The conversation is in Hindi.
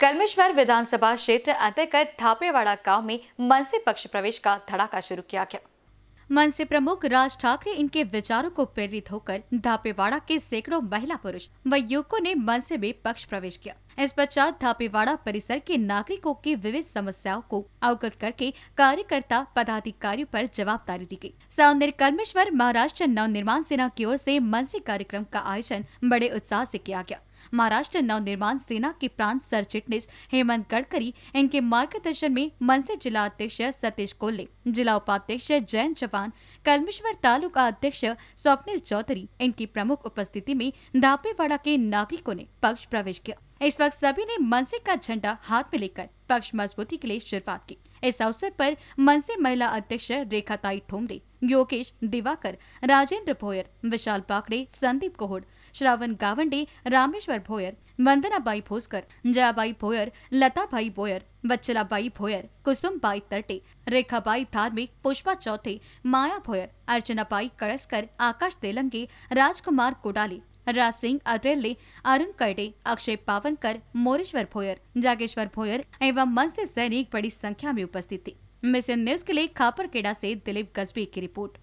कलमेश्वर विधानसभा क्षेत्र अंतर्गत थापेवाड़ा गांव में मनसे पक्ष प्रवेश का धड़ाका शुरू किया गया मन से प्रमुख राज ठाकरे इनके विचारों को प्रेरित होकर धापेवाड़ा के सैकड़ों महिला पुरुष व युवकों ने मन से में पक्ष प्रवेश किया इस पश्चात धापेवाड़ा परिसर के नागरिकों की विविध समस्याओं को अवगत करके कार्यकर्ता पदाधिकारियों पर जवाबदारी दी गई सौंदर्य महाराष्ट्र नवनिर्माण सेना की ओर से मनसी कार्यक्रम का आयोजन बड़े उत्साह से किया गया महाराष्ट्र नवनिर्माण सेना के प्रांत सर हेमंत गडकरी इनके मार्गदर्शन में मनसे जिला अध्यक्ष सतीश कोल्ले जिला उपाध्यक्ष जयंत चौहान कलमेश्वर तालुका अध्यक्ष स्वप्निल चौधरी इनकी प्रमुख उपस्थिति में धापेवाड़ा के नागरिकों ने पक्ष प्रवेश किया इस वक्त सभी ने मनसे का झंडा हाथ में लेकर पक्ष मजबूती के लिए शुरुआत की इस अवसर पर मनसे महिला अध्यक्ष रेखाताई ठोमरे योगेश दिवाकर राजेंद्र भोयर विशाल पाकड़े संदीप कोहड़ श्रावण गावंडे रामेश्वर भोयर वंदना बाई भोसकर जयाबाई भोयर लता भाई भोयर बाई भोयर कुसुम बाई तटे रेखाबाई धार्मिक पुष्पा चौथे माया भोयर अर्चना बाई कड़सकर आकाश तेलंगे राजकुमार कोडाली राज सिंह अद्रेले अरुण कर्डे अक्षय पावनकर मोरेश्वर भोयर जागेश्वर भोयर एवं मनसे सैनिक बड़ी संख्या में उपस्थित थे मिस न्यूज के लिए खापरकेड़ा से दिलीप गजबी की रिपोर्ट